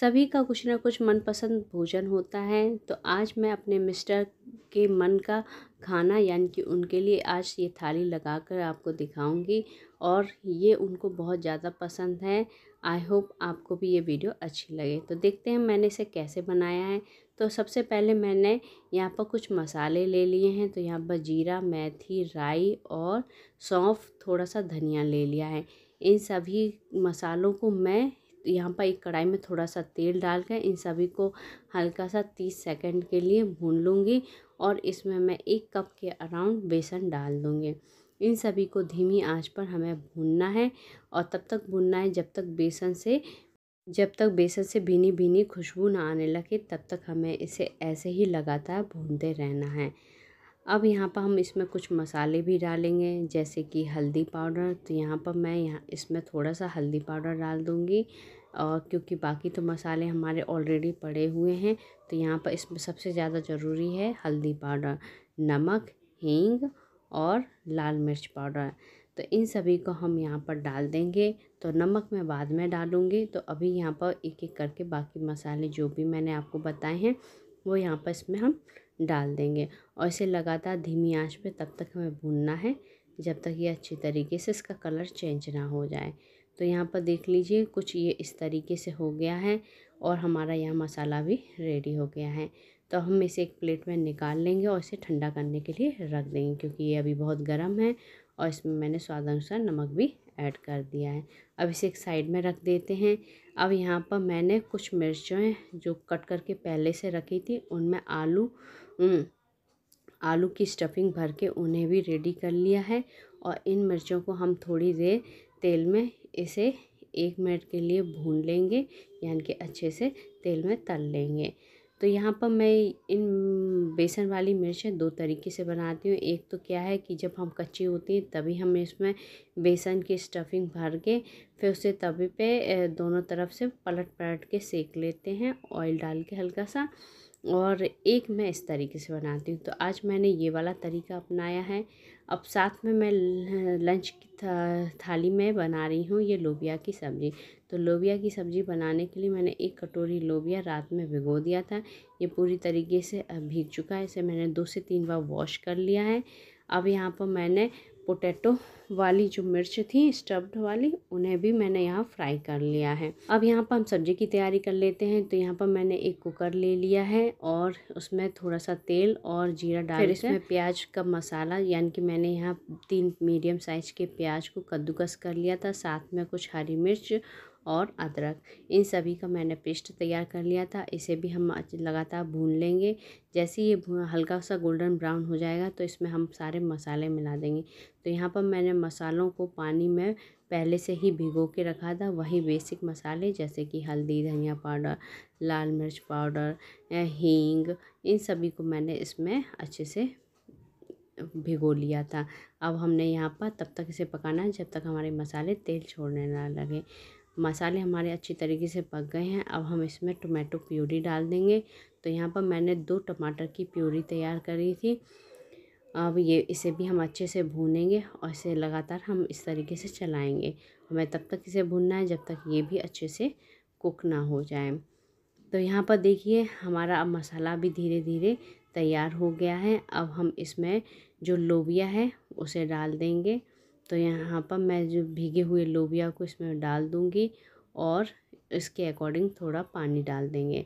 सभी का कुछ ना कुछ मनपसंद भोजन होता है तो आज मैं अपने मिस्टर के मन का खाना यानी कि उनके लिए आज ये थाली लगा कर आपको दिखाऊंगी और ये उनको बहुत ज़्यादा पसंद है आई होप आपको भी ये वीडियो अच्छी लगे तो देखते हैं मैंने इसे कैसे बनाया है तो सबसे पहले मैंने यहाँ पर कुछ मसाले ले लिए हैं तो यहाँ पर जीरा मेथी राई और सौंफ थोड़ा सा धनिया ले लिया है इन सभी मसालों को मैं यहाँ पर एक कढ़ाई में थोड़ा सा तेल डाल कर इन सभी को हल्का सा तीस सेकंड के लिए भून लूँगी और इसमें मैं एक कप के अराउंड बेसन डाल दूँगी इन सभी को धीमी आंच पर हमें भूनना है और तब तक भूनना है जब तक बेसन से जब तक बेसन से भीनी भीनी खुशबू ना आने लगे तब तक हमें इसे ऐसे ही लगातार भूनते रहना है अब यहाँ पर हम इसमें कुछ मसाले भी डालेंगे जैसे कि हल्दी पाउडर तो यहाँ पर मैं यहाँ इसमें थोड़ा सा हल्दी पाउडर डाल दूँगी और क्योंकि बाकी तो मसाले हमारे ऑलरेडी पड़े हुए हैं तो यहाँ पर इसमें सबसे ज़्यादा ज़रूरी है हल्दी पाउडर नमक हींग और लाल मिर्च पाउडर तो इन सभी को हम यहाँ पर डाल देंगे तो नमक मैं बाद में डालूँगी तो अभी यहाँ पर एक एक करके बाकी मसाले जो भी मैंने आपको बताए हैं वो यहाँ पर इसमें हम डाल देंगे और इसे लगातार धीमी आंच पे तब तक हमें भूनना है जब तक ये अच्छी तरीके से इसका कलर चेंज ना हो जाए तो यहाँ पर देख लीजिए कुछ ये इस तरीके से हो गया है और हमारा यह मसाला भी रेडी हो गया है तो हम इसे एक प्लेट में निकाल लेंगे और इसे ठंडा करने के लिए रख देंगे क्योंकि ये अभी बहुत गर्म है और इसमें मैंने स्वाद अनुसार नमक भी ऐड कर दिया है अब इसे एक साइड में रख देते हैं अब यहाँ पर मैंने कुछ मिर्चें जो कट करके पहले से रखी थी उनमें आलू उन, आलू की स्टफिंग भर के उन्हें भी रेडी कर लिया है और इन मिर्चों को हम थोड़ी देर तेल में इसे एक मिनट के लिए भून लेंगे यानी कि अच्छे से तेल में तल लेंगे तो यहाँ पर मैं इन बेसन वाली मिर्चें दो तरीके से बनाती हूँ एक तो क्या है कि जब हम कच्ची होती हैं तभी हम इसमें बेसन की स्टफिंग भर के फिर उसे तवे पे दोनों तरफ से पलट पलट के सेक लेते हैं ऑयल डाल के हल्का सा और एक मैं इस तरीके से बनाती हूँ तो आज मैंने ये वाला तरीका अपनाया है अब साथ में मैं लंच की था, थाली में बना रही हूँ ये लोबिया की सब्ज़ी तो लोबिया की सब्ज़ी बनाने के लिए मैंने एक कटोरी लोबिया रात में भिगो दिया था ये पूरी तरीके से भीग चुका है इसे मैंने दो से तीन बार वॉश कर लिया है अब यहाँ पर मैंने पोटैटो वाली जो मिर्च थी स्टफ्ड वाली उन्हें भी मैंने यहाँ फ्राई कर लिया है अब यहाँ पर हम सब्जी की तैयारी कर लेते हैं तो यहाँ पर मैंने एक कुकर ले लिया है और उसमें थोड़ा सा तेल और जीरा डाल इसमें प्याज का मसाला यानी कि मैंने यहाँ तीन मीडियम साइज के प्याज को कद्दूकस कर लिया था साथ में कुछ हरी मिर्च और अदरक इन सभी का मैंने पेस्ट तैयार कर लिया था इसे भी हम लगातार भून लेंगे जैसे ये हल्का सा गोल्डन ब्राउन हो जाएगा तो इसमें हम सारे मसाले मिला देंगे तो यहाँ पर मैंने मसालों को पानी में पहले से ही भिगो के रखा था वही बेसिक मसाले जैसे कि हल्दी धनिया पाउडर लाल मिर्च पाउडर हींग इन सभी को मैंने इसमें अच्छे से भिगो लिया था अब हमने यहाँ पर तब तक इसे पकाना है जब तक हमारे मसाले तेल छोड़ने ना लगे मसाले हमारे अच्छी तरीके से पक गए हैं अब हम इसमें टोमेटो प्यूरी डाल देंगे तो यहाँ पर मैंने दो टमाटर की प्यूरी तैयार करी थी अब ये इसे भी हम अच्छे से भूनेंगे और इसे लगातार हम इस तरीके से चलाएंगे हमें तब तक इसे भूनना है जब तक ये भी अच्छे से कुक ना हो जाए तो यहाँ पर देखिए हमारा अब मसाला भी धीरे धीरे तैयार हो गया है अब हम इसमें जो लोबिया है उसे डाल देंगे तो यहाँ पर मैं जो भीगे हुए लोबिया को इसमें डाल दूँगी और इसके अकॉर्डिंग थोड़ा पानी डाल देंगे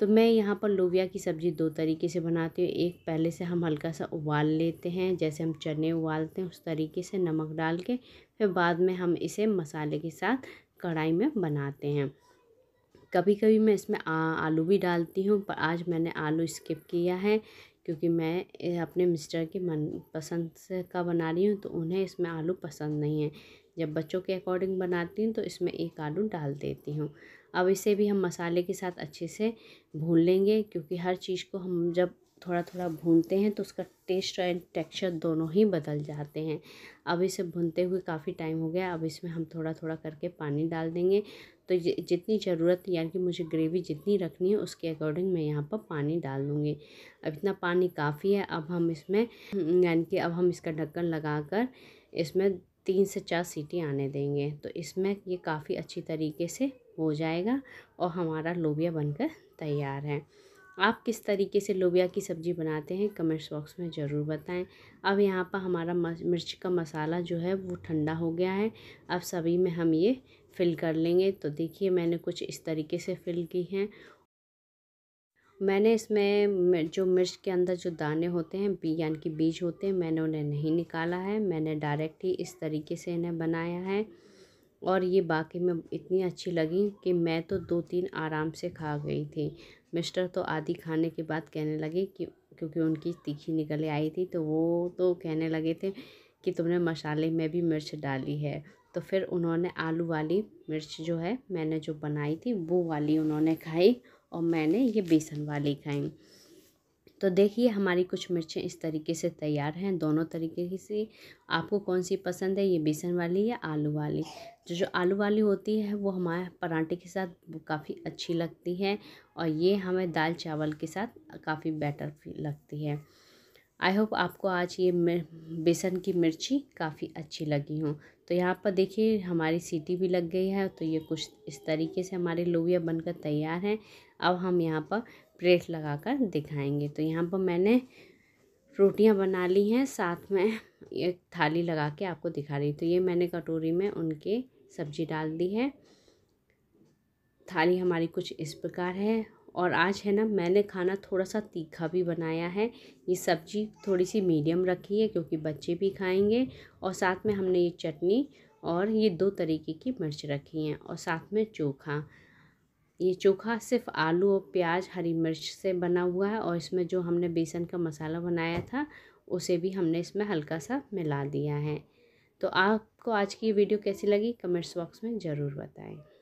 तो मैं यहाँ पर लोबिया की सब्ज़ी दो तरीके से बनाती हूँ एक पहले से हम हल्का सा उबाल लेते हैं जैसे हम चने उबालते हैं उस तरीके से नमक डाल के फिर बाद में हम इसे मसाले के साथ कढ़ाई में बनाते हैं कभी कभी मैं इसमें आ, आलू भी डालती हूँ पर आज मैंने आलू स्किप किया है क्योंकि मैं अपने मिस्टर की मन पसंद से का बना रही हूँ तो उन्हें इसमें आलू पसंद नहीं है जब बच्चों के अकॉर्डिंग बनाती हूँ तो इसमें एक आलू डाल देती हूँ अब इसे भी हम मसाले के साथ अच्छे से भून लेंगे क्योंकि हर चीज़ को हम जब थोड़ा थोड़ा भूनते हैं तो उसका टेस्ट एंड टेक्सचर दोनों ही बदल जाते हैं अब इसे भूनते हुए काफ़ी टाइम हो गया अब इसमें हम थोड़ा थोड़ा करके पानी डाल देंगे तो जितनी ज़रूरत यानी कि मुझे ग्रेवी जितनी रखनी है उसके अकॉर्डिंग मैं यहाँ पर पानी डाल दूँगी अब इतना पानी काफ़ी है अब हम इसमें यानी कि अब हम इसका ढक्कन लगा कर इसमें तीन से चार सीटी आने देंगे तो इसमें ये काफ़ी अच्छी तरीके से हो जाएगा और हमारा लोबिया बनकर तैयार है आप किस तरीके से लोबिया की सब्ज़ी बनाते हैं कमेंट्स बॉक्स में ज़रूर बताएं अब यहाँ पर हमारा मिर्च का मसाला जो है वो ठंडा हो गया है अब सभी में हम ये फ़िल कर लेंगे तो देखिए मैंने कुछ इस तरीके से फ़िल की हैं मैंने इसमें जो मिर्च के अंदर जो दाने होते हैं बी यानी कि बीज होते हैं मैंने उन्हें नहीं निकाला है मैंने डायरेक्ट ही इस तरीके से इन्हें बनाया है और ये बाकी में इतनी अच्छी लगी कि मैं तो दो तीन आराम से खा गई थी मिस्टर तो आधी खाने के बाद कहने लगे कि क्योंकि उनकी तीखी निकले आई थी तो वो तो कहने लगे थे कि तुमने मसाले में भी मिर्च डाली है तो फिर उन्होंने आलू वाली मिर्च जो है मैंने जो बनाई थी वो वाली उन्होंने खाई और मैंने ये बेसन वाली खाई तो देखिए हमारी कुछ मिर्चें इस तरीके से तैयार हैं दोनों तरीके से आपको कौन सी पसंद है ये बेसन वाली या आलू वाली जो जो आलू वाली होती है वो हमारे परांठे के साथ काफ़ी अच्छी लगती है और ये हमें दाल चावल के साथ काफ़ी बेटर लगती है आई होप आपको आज ये बेसन की मिर्ची काफ़ी अच्छी लगी हो तो यहाँ पर देखिए हमारी सीटी भी लग गई है तो ये कुछ इस तरीके से हमारे लोबिया बनकर तैयार हैं अब हम यहाँ पर प्लेट लगाकर दिखाएंगे तो यहाँ पर मैंने रोटियाँ बना ली हैं साथ में एक थाली लगा के आपको दिखा रही तो ये मैंने कटोरी में उनके सब्जी डाल दी है थाली हमारी कुछ इस प्रकार है और आज है ना मैंने खाना थोड़ा सा तीखा भी बनाया है ये सब्जी थोड़ी सी मीडियम रखी है क्योंकि बच्चे भी खाएंगे और साथ में हमने ये चटनी और ये दो तरीके की मिर्च रखी हैं और साथ में चोखा ये चोखा सिर्फ आलू और प्याज हरी मिर्च से बना हुआ है और इसमें जो हमने बेसन का मसाला बनाया था उसे भी हमने इसमें हल्का सा मिला दिया है तो आपको आज की वीडियो कैसी लगी कमेंट्स बॉक्स में ज़रूर बताएं